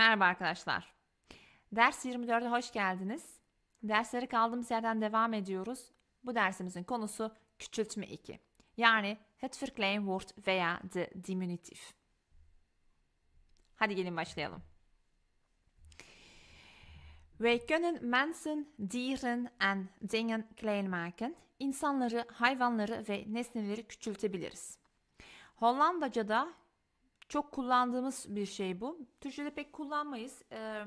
Merhaba arkadaşlar. Ders 24'e hoş geldiniz. Derslere kaldığımız yerden devam ediyoruz. Bu dersimizin konusu küçültme 2. Yani het verkleinwoord veya de diminutif. Hadi gelin başlayalım. Wij kunnen mensen, dieren en dingen klein maken. İnsanları, hayvanları ve nesneleri küçültebiliriz. Hollandaca'da çok kullandığımız bir şey bu. Türkçe'de pek kullanmayız. Ee,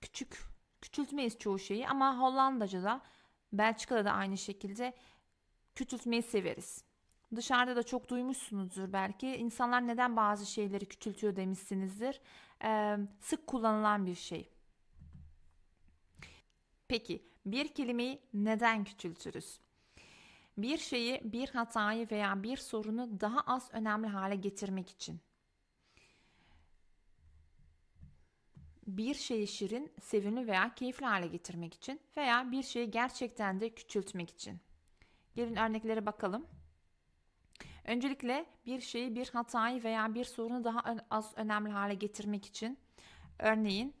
küçük, küçültmeyiz çoğu şeyi ama Hollandaca'da, Belçika'da da aynı şekilde küçültmeyi severiz. Dışarıda da çok duymuşsunuzdur belki. İnsanlar neden bazı şeyleri küçültüyor demişsinizdir. Ee, sık kullanılan bir şey. Peki bir kelimeyi neden küçültürüz? Bir şeyi, bir hatayı veya bir sorunu daha az önemli hale getirmek için. Bir şeyi şirin, sevimli veya keyifli hale getirmek için veya bir şeyi gerçekten de küçültmek için. Gelin örneklere bakalım. Öncelikle bir şeyi, bir hatayı veya bir sorunu daha az önemli hale getirmek için. Örneğin,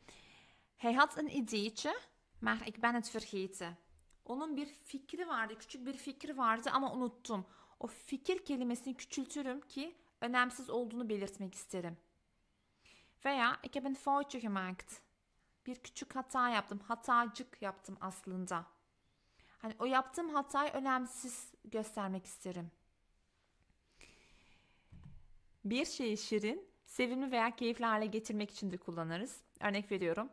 Hij had een ideetje, maar ik ben het vergeten. Onun bir fikri vardı, küçük bir fikri vardı ama unuttum. O fikir kelimesini küçültürüm ki önemsiz olduğunu belirtmek isterim. Veya ik heb een foutje gemaakt. Bir küçük hata yaptım, hatacık yaptım aslında. Hani o yaptığım hatayı önemsiz göstermek isterim. Bir şeyi şirin, sevimli veya keyifli hale getirmek için de kullanırız. Örnek veriyorum.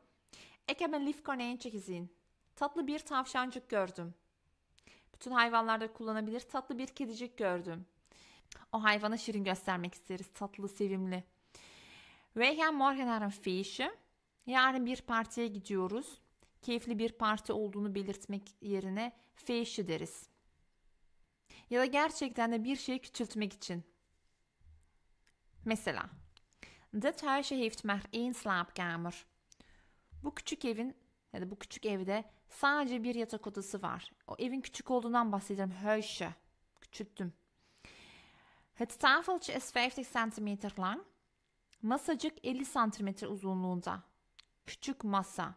Ik heb een lief konijn gezien. Tatlı bir tavşancık gördüm. Bütün hayvanlarda kullanabilir. Tatlı bir kedicik gördüm. O hayvana şirin göstermek isteriz. Tatlı, sevimli. Wegen morgen Fişi. Yarın bir partiye gidiyoruz. Keyifli bir parti olduğunu belirtmek yerine Fişi deriz. Ya da gerçekten de bir şeyi küçültmek için. Mesela. Dit huisje heeft maar één slaapkamer. Bu küçük evin ya da bu küçük evde sadece bir yatak odası var. O evin küçük olduğundan bahsediyorum. Höşe Küçülttüm. Het tafeltje is 50 centimeter lang. Masacık 50 santimetre uzunluğunda. Küçük masa.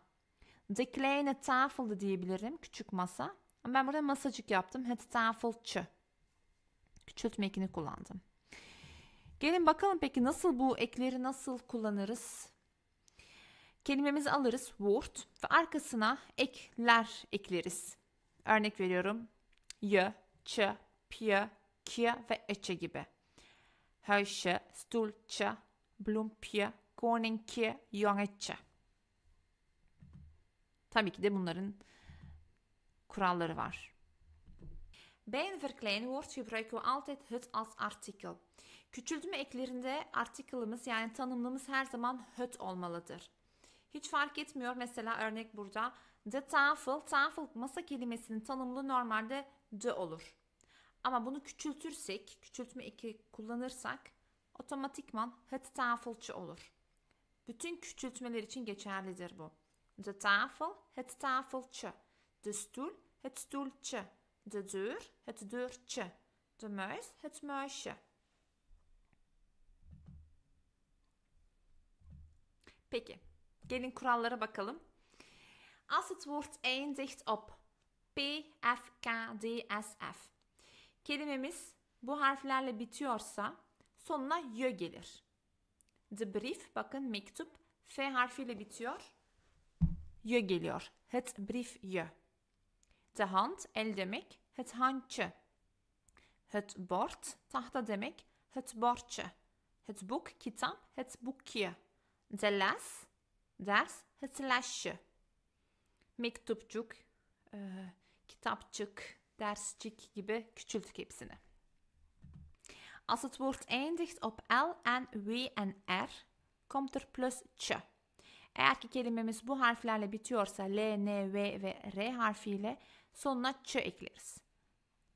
De kleine tafel de diyebilirim. Küçük masa. Ama ben burada masacık yaptım. Het tafeltje. Küçültme ekini kullandım. Gelin bakalım peki nasıl bu ekleri nasıl kullanırız? Kelimemizi alırız word ve arkasına ekler ekleriz. Örnek veriyorum. Y, ç, p, k ve eçe gibi. Hörşe, stulça, blumpia, konenke, yongeçe. Tabii ki de bunların kuralları var. Bij een word, gebruiken we altijd het als artikel. Küçültme eklerinde artikelimiz yani tanımlımız her zaman het olmalıdır. Hiç fark etmiyor. Mesela örnek burada. The tafel, tafel masa kelimesinin tanımlı normalde the olur. Ama bunu küçültürsek, küçültme eki kullanırsak otomatikman het tafelçi olur. Bütün küçültmeler için geçerlidir bu. De tafel, het tafelçi. De stoel, het stoeltje. De deur, het deurtje. De muis, het muisje. Peki. Gelin kurallara bakalım. Als het woord eindigt op P, F, K, D, S, F. Kelimemiz bu harflerle bitiyorsa sonuna yö gelir. The brief bakın mektup F harfiyle bitiyor. Yö geliyor. Het brief yö. De hand el demek. Het handje. Het bord tahta demek. Het bordje. Het boek kitap. Het boekje. De les ders, hatırlaşı. Mektupçuk, e, kitapçık, dersçik gibi küçülttük hepsini. Als het woord eindigt op L en W en R, komt er plus ç. Eğer ki kelimemiz bu harflerle bitiyorsa L, N, V ve R harfiyle sonuna ç ekleriz.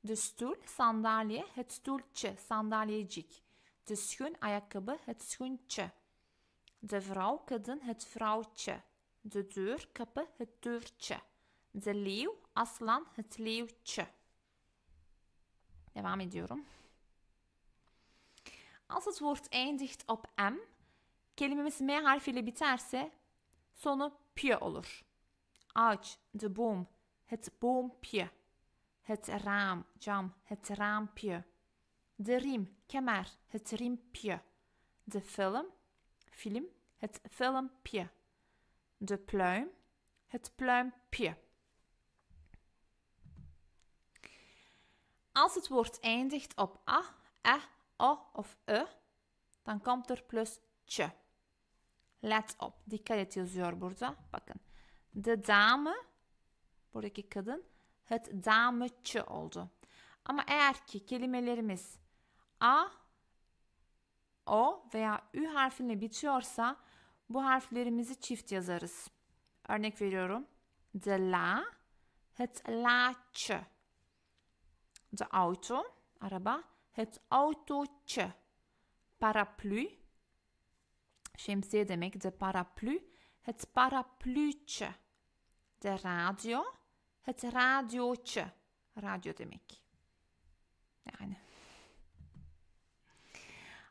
De stoel, sandalye, het stoeltje, sandalyecik. De schoen, ayakkabı, het schoentje. De vrouw, kadın, het vrouwtje. De deur, kapı, het deurtje. De leeuw, aslan, het leeuwtje. Devam ediyorum. Als het woord eindigt op m, kelimemiz m harfiyle biterse sonu pje olur. Ağaç, de boom, het boompje. Het raam, jam het raampje. De riem, kemer, het riempje. De film, film, het filmpje. De pluim, het pluimpje. Als het woord eindigt op a, e, o of e, dan komt er plus tje. Let op, die dikkat ediyor burada. pakken. De dame, buradaki kadın, het dametje oldu. Ama eğer ki kelimelerimiz a, O veya Ü harfiyle bitiyorsa bu harflerimizi çift yazarız. Örnek veriyorum. De la, het hetlaç. De auto, araba. Het autoçı. Paraplu, şemsiye demek. De paraplu. Het parapluçı. De radyo. Het radyoçı. Radyo demek. Yani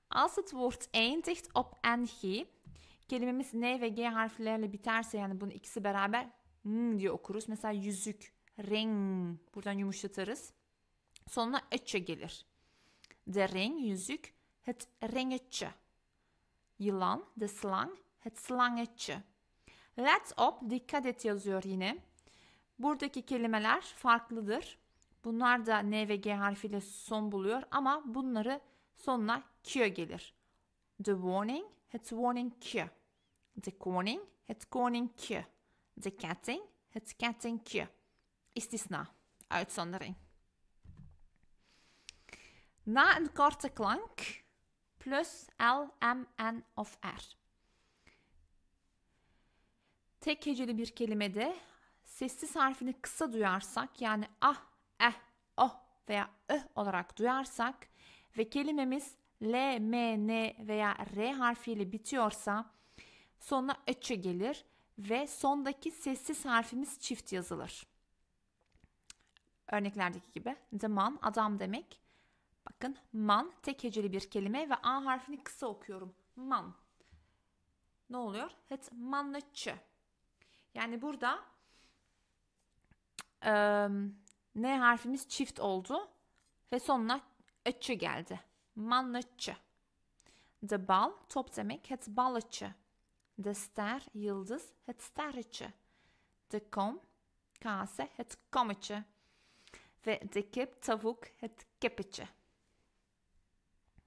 Als het woord eindigt op ng, kelimemiz n ve g harflerle biterse yani bunun ikisi beraber n hmm diye okuruz. Mesela yüzük, ring buradan yumuşatırız. Sonuna ötçe gelir. De ring yüzük, het ring ringetje. Yılan, de slang, het slangetje. Let's up dikkat et yazıyor yine. Buradaki kelimeler farklıdır. Bunlar da N ve G harfiyle son buluyor ama bunları sonuna Kyo gelir. The warning het warning kyo. The corning het corning kyo. The ketting het ketting kyo. İstisna, uitzondering. Na een korte klank plus L, M, N of R. Tek heceli bir kelimede sessiz harfini kısa duyarsak yani ah, eh, oh veya ıh eh olarak duyarsak ve kelimemiz L, M, N veya R harfiyle bitiyorsa sonuna öçü gelir ve sondaki sessiz harfimiz çift yazılır. Örneklerdeki gibi the man adam demek. Bakın man tek heceli bir kelime ve A harfini kısa okuyorum. Man. Ne oluyor? Het mannıçı. Yani burada e, N harfimiz çift oldu ve sonuna öçü geldi. Manlıççı. De bal top demek het balıççı. De star yıldız het sterçi. De kom kase het komıçı. Ve de kip tavuk het kepiçi.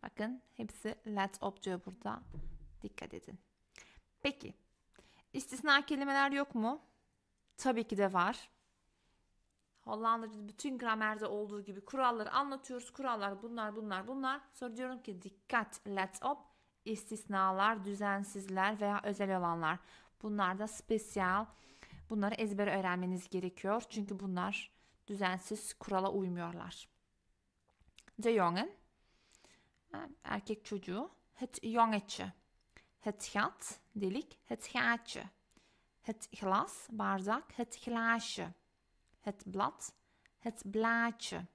Bakın hepsi let op diyor burada. Dikkat edin. Peki istisna kelimeler yok mu? Tabii ki de var. Hollandaca'da bütün gramerde olduğu gibi kuralları anlatıyoruz. Kurallar bunlar bunlar bunlar. Sonra diyorum ki dikkat let up istisnalar, düzensizler veya özel olanlar. Bunlar da spesiyal. Bunları ezber öğrenmeniz gerekiyor. Çünkü bunlar düzensiz kurala uymuyorlar. de Jongen erkek çocuğu. Het jongetje. Het gat delik. Het gaatje. Het glas bardak. Het glaasje het blad, het blaadje,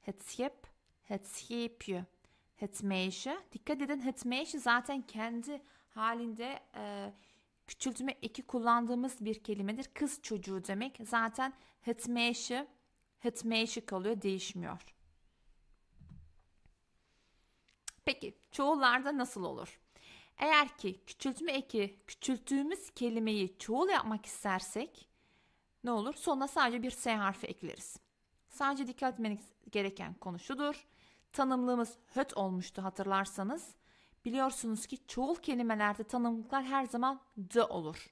het schip, het scheepje, het meisje. Dikkat edin het meisje zaten kendi halinde e, eh, küçültme eki kullandığımız bir kelimedir. Kız çocuğu demek. Zaten het meisje, het meisje kalıyor değişmiyor. Peki çoğullarda nasıl olur? Eğer ki küçültme eki küçülttüğümüz kelimeyi çoğul yapmak istersek ne olur? Sonuna sadece bir S harfi ekleriz. Sadece dikkat etmeniz gereken konu şudur. Tanımlığımız höt olmuştu hatırlarsanız. Biliyorsunuz ki çoğul kelimelerde tanımlıklar her zaman d olur.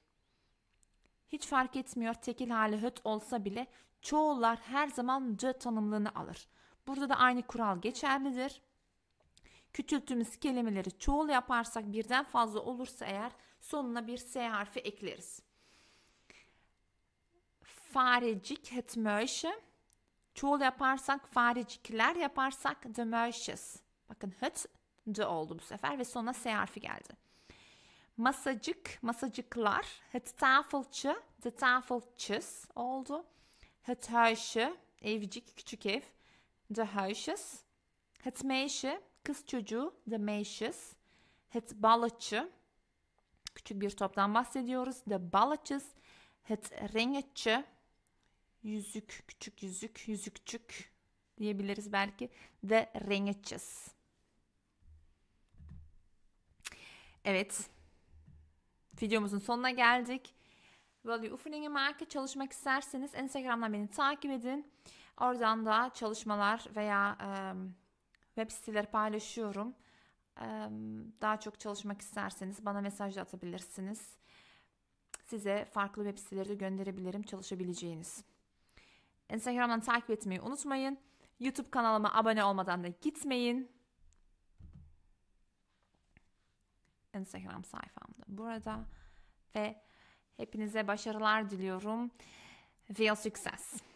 Hiç fark etmiyor tekil hali höt olsa bile çoğullar her zaman d tanımlığını alır. Burada da aynı kural geçerlidir. Küçülttüğümüz kelimeleri çoğul yaparsak birden fazla olursa eğer sonuna bir s harfi ekleriz farecik hetmöşe. Çoğul yaparsak farecikler yaparsak demöşes. Bakın hıt de oldu bu sefer ve sonra s harfi geldi. Masacık, masacıklar. Hıt tafelçı, de tafelçıs oldu. Hıt höyşü, evcik, küçük ev. De höyşes. Hıt meyşi, kız çocuğu. De meyşes. Hıt balıçı. Küçük bir toptan bahsediyoruz. De balıçız. Hıt rengeçi yüzük, küçük yüzük, yüzükçük diyebiliriz belki. De rengeçiz. Evet. Videomuzun sonuna geldik. Value Ufiling'i marka çalışmak isterseniz Instagram'dan beni takip edin. Oradan da çalışmalar veya e, web siteleri paylaşıyorum. E, daha çok çalışmak isterseniz bana mesaj atabilirsiniz. Size farklı web siteleri de gönderebilirim çalışabileceğiniz. Instagram'dan takip etmeyi unutmayın. YouTube kanalıma abone olmadan da gitmeyin. Instagram sayfamda burada ve hepinize başarılar diliyorum. Real success.